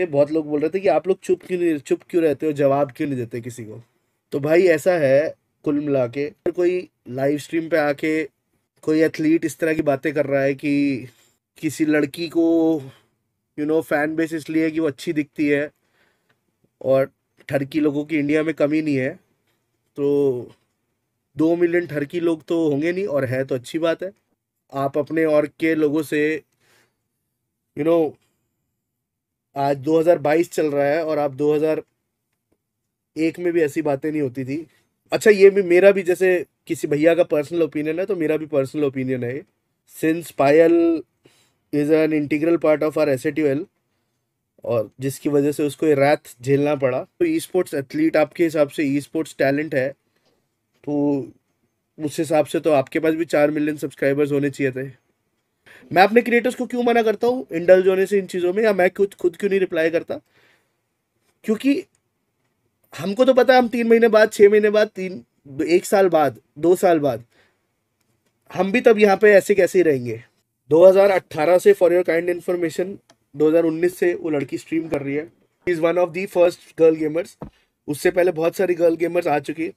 ये बहुत लोग बोल रहे थे कि आप लोग चुप क्यों नहीं चुप क्यों रहते हो जवाब क्यों नहीं देते किसी को तो भाई ऐसा है कुल मिला के कोई लाइव स्ट्रीम पे आके कोई एथलीट इस तरह की बातें कर रहा है कि किसी लड़की को यू नो फैन बेस इसलिए कि वो अच्छी दिखती है और ठरकी लोगों की इंडिया में कमी नहीं है तो दो मिलियन ठरकी लोग तो होंगे नहीं और है तो अच्छी बात है आप अपने और के लोगों से यू you नो know, आज 2022 चल रहा है और आप 2001 में भी ऐसी बातें नहीं होती थी अच्छा ये भी मेरा भी जैसे किसी भैया का पर्सनल ओपिनियन है तो मेरा भी पर्सनल ओपिनियन है since Payal is an integral part of R S और जिसकी वजह से उसको रैत झेलना पड़ा तो ई स्पोर्ट्स एथलीट आपके हिसाब से ई स्पोर्ट्स टैलेंट है तो उस हिसाब से तो आपके पास भी चार मिलियन सब्सक्राइबर्स होने चाहिए थे मैं अपने क्रिएटर्स को क्यों मना करता हूँ इंडल होने से इन चीज़ों में या मैं खुद खुद क्यों नहीं रिप्लाई करता क्योंकि हमको तो पता है हम तीन महीने बाद छः महीने बाद तीन एक साल बाद दो साल बाद हम भी तब यहाँ पे ऐसे कैसे ही रहेंगे 2018 से फॉर योर काइंड इन्फॉर्मेशन 2019 से वो लड़की स्ट्रीम कर रही है is one of the first girl gamers उससे पहले बहुत सारी गर्ल गेमर्स आ चुकी है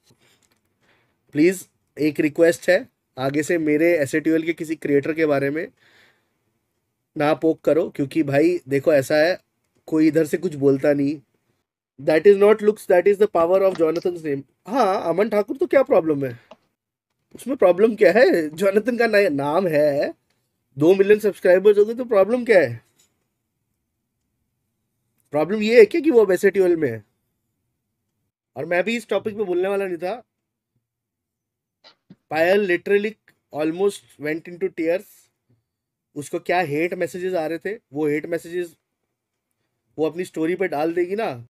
प्लीज़ एक रिक्वेस्ट है आगे से मेरे एस के किसी क्रिएटर के बारे में ना पोक करो क्योंकि भाई देखो ऐसा है कोई इधर से कुछ बोलता नहीं that is not looks that is the power of Jonathan name हाँ अमन ठाकुर तो क्या प्रॉब्लम है उसमें प्रॉब्लम क्या है जॉनथन का ना, नाम है दो मिलियन सब्सक्राइबर्स हो गए तो प्रॉब्लम क्या है प्रॉब्लम ये है क्या कि वो वैसे ट्यूल में है और मैं भी इस टॉपिक पे बोलने वाला नहीं था Payal literally almost went into to tears उसको क्या हेट मैसेजेस आ रहे थे वो हेट मैसेजेस वो अपनी स्टोरी पे डाल देगी ना